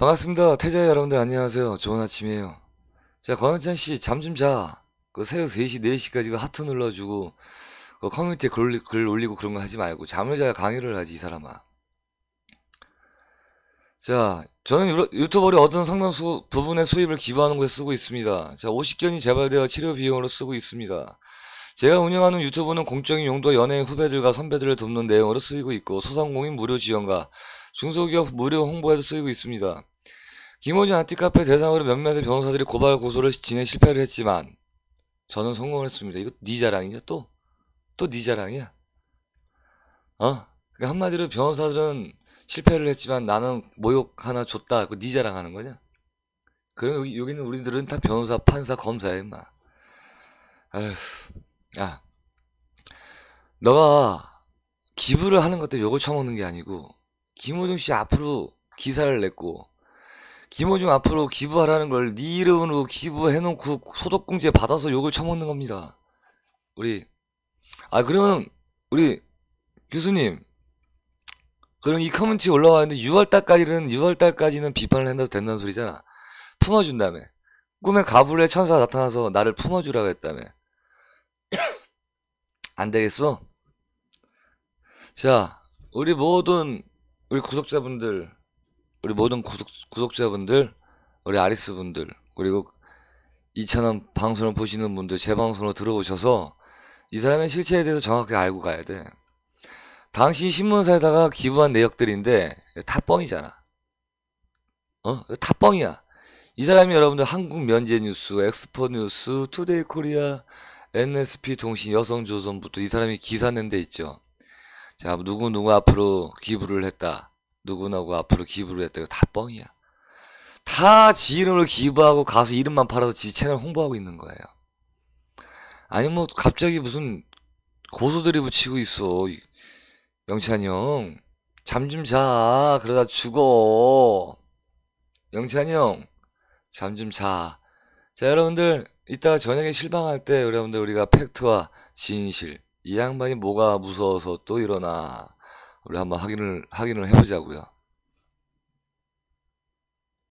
반갑습니다. 태자 여러분들 안녕하세요. 좋은 아침이에요. 자, 권현찬 씨, 잠 좀 자. 그 새벽 3시, 4시까지 하트 눌러주고, 그 커뮤니티에 글, 글 올리고 그런 거 하지 말고, 잠을 자야 강의를 하지, 이 사람아. 자, 저는 유튜버를 어떤 상당수 부분의 수입을 기부하는 곳에 쓰고 있습니다. 자, 50견이 재발되어 치료 비용으로 쓰고 있습니다. 제가 운영하는 유튜브는 공적인 용도 연예인 후배들과 선배들을 돕는 내용으로 쓰이고 있고, 소상공인 무료 지원과 중소기업 무료 홍보에도 쓰이고 있습니다. 김호진 안티카페 대상으로 몇몇의 변호사들이 고발 고소를 진행 실패를 했지만 저는 성공을 했습니다. 이거 네 자랑이냐 또? 또 네 자랑이야? 어? 그러니까 한마디로 변호사들은 실패를 했지만 나는 모욕 하나 줬다. 그거 네 자랑하는 거냐? 그럼 여기, 여기는 우리들은 다 변호사, 판사, 검사야 임마. 아휴, 야, 너가 기부를 하는 것 때문에 욕을 처먹는 게 아니고 김호중 씨 앞으로 기사를 냈고 김호중 앞으로 기부하라는 걸네 이름으로 기부해놓고 소득공제 받아서 욕을 처먹는 겁니다. 우리 아 그러면 우리 교수님 그럼 이 커뮤니티 올라왔는데 6월달까지는 6월달까지는 비판을 해도 된다는 소리잖아. 품어준다며. 꿈에 가불의 천사 가 나타나서 나를 품어주라고 했다며. 안 되겠어? 자, 우리 모든 우리 구독자분들 우리 모든 구독, 구독자분들, 우리 아리스분들, 그리고 2 0 0 0원 방송을 보시는 분들 제 방송으로 들어오셔서 이 사람의 실체에 대해서 정확하게 알고 가야 돼. 당시 신문사에다가 기부한 내역들인데 다 뻥이잖아. 어? 다 뻥이야. 이 사람이 여러분들 한국 면제 뉴스, 엑스포 뉴스, 투데이 코리아, NSP 통신, 여성조선부터 이 사람이 기사 낸 데 있죠. 자, 누구누구 앞으로 기부를 했다. 누구나고 앞으로 기부를 했다고 다 뻥이야. 다 지 이름으로 기부하고 가서 이름만 팔아서 지 채널 홍보하고 있는 거예요. 아니 뭐 갑자기 무슨 고소들이 붙이고 있어. 영찬이 형. 잠 좀 자. 그러다 죽어. 영찬이 형. 잠 좀 자. 자, 여러분들. 이따 가 저녁에 실방할 때 여러분들 우리가 팩트와 진실. 이 양반이 뭐가 무서워서 또 일어나. 우리 한번 확인을 확인을 해보자고요.